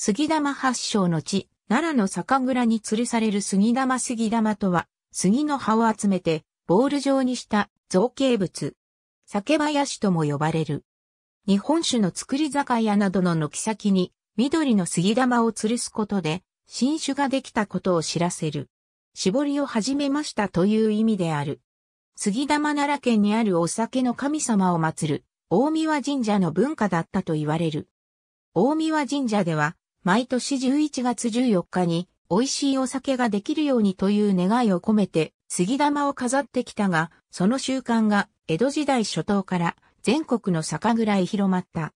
杉玉発祥の地、奈良の酒蔵に吊るされる杉玉杉玉とは、杉の葉を集めて、ボール状にした造形物。酒林とも呼ばれる。日本酒の造り酒屋などの軒先に、緑の杉玉を吊るすことで、新酒ができたことを知らせる。絞りを始めましたという意味である。杉玉奈良県にあるお酒の神様を祀る、大宮神社の文化だったと言われる。大宮神社では、毎年11月14日に美味しいお酒ができるようにという願いを込めて杉玉を飾ってきたが、その習慣が江戸時代初頭から全国の酒蔵へ広まった。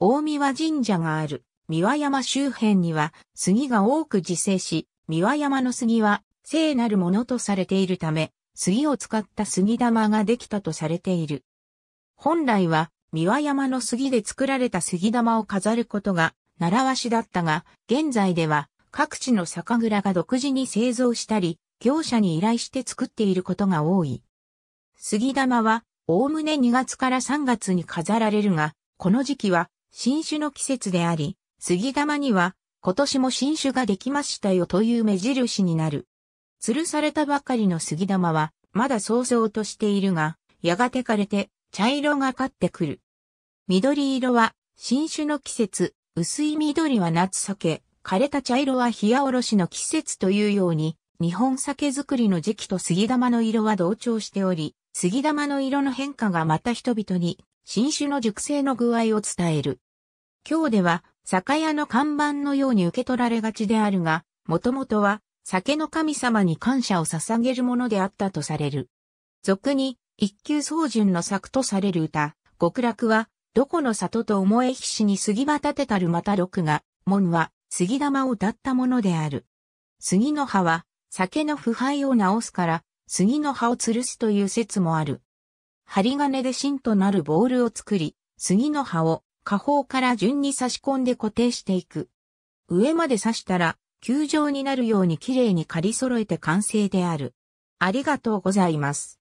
大宮神社がある三輪山周辺には杉が多く自生し、三輪山の杉は聖なるものとされているため、杉を使った杉玉ができたとされている。本来は三輪山の杉で作られた杉玉を飾ることが習わしだったが、現在では各地の酒蔵が独自に製造したり、業者に依頼して作っていることが多い。杉玉は、おおむね2月から3月に飾られるが、この時期は新種の季節であり、杉玉には今年も新種ができましたよという目印になる。吊るされたばかりの杉玉は、まだ早々としているが、やがて枯れて茶色がかってくる。緑色は新種の季節、薄い緑は夏酒、枯れた茶色は冷やおろしの季節というように、日本酒造りの時期と杉玉の色は同調しており、杉玉の色の変化がまた人々に新種の熟成の具合を伝える。今日では酒屋の看板のように受け取られがちであるが、もともとは酒の神様に感謝を捧げるものであったとされる。俗に一級宗純の作とされる歌、極楽はどこの里と思え必死に杉は立てたるまた六が、門は、杉玉を歌ったものである。杉の葉は、酒の腐敗を治すから、杉の葉を吊るすという説もある。針金で芯となるボールを作り、杉の葉を下方から順に差し込んで固定していく。上まで刺したら、球状になるように綺麗に刈り揃えて完成である。ありがとうございます。